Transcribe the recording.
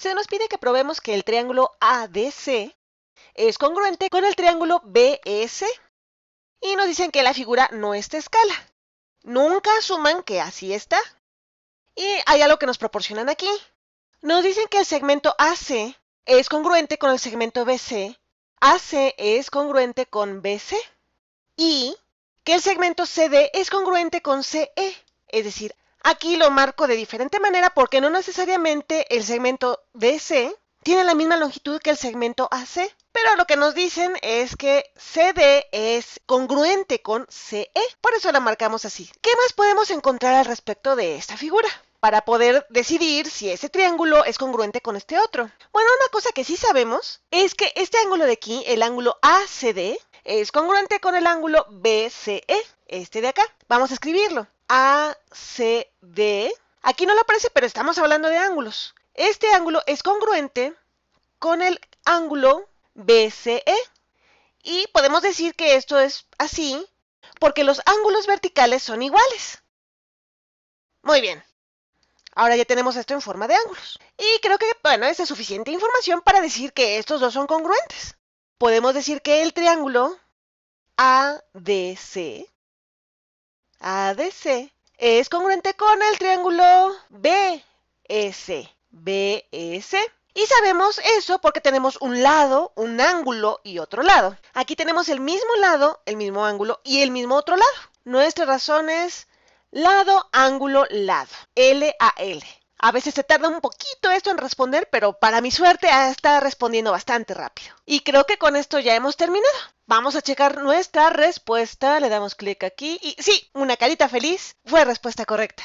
se nos pide que probemos que el triángulo ADC es congruente con el triángulo BS y nos dicen que la figura no está a escala. Nunca asuman que así está. Y hay algo que nos proporcionan aquí. Nos dicen que el segmento AC es congruente con el segmento BC, AC es congruente con BC y que el segmento CD es congruente con CE, es decir, Aquí lo marco de diferente manera porque no necesariamente el segmento DC tiene la misma longitud que el segmento AC, pero lo que nos dicen es que CD es congruente con CE, por eso la marcamos así. ¿Qué más podemos encontrar al respecto de esta figura? Para poder decidir si ese triángulo es congruente con este otro. Bueno, una cosa que sí sabemos es que este ángulo de aquí, el ángulo ACD, es congruente con el ángulo BCE, este de acá. Vamos a escribirlo. ACD. Aquí no lo aparece, pero estamos hablando de ángulos. Este ángulo es congruente con el ángulo BCE. Y podemos decir que esto es así porque los ángulos verticales son iguales. Muy bien. Ahora ya tenemos esto en forma de ángulos. Y creo que, bueno, es suficiente información para decir que estos dos son congruentes. Podemos decir que el triángulo ADC ADC es congruente con el triángulo BS. BS. Y sabemos eso porque tenemos un lado, un ángulo y otro lado. Aquí tenemos el mismo lado, el mismo ángulo y el mismo otro lado. Nuestra razón es lado, ángulo, lado. L a veces se tarda un poquito esto en responder, pero para mi suerte está respondiendo bastante rápido. Y creo que con esto ya hemos terminado. Vamos a checar nuestra respuesta. Le damos clic aquí y sí, una carita feliz fue respuesta correcta.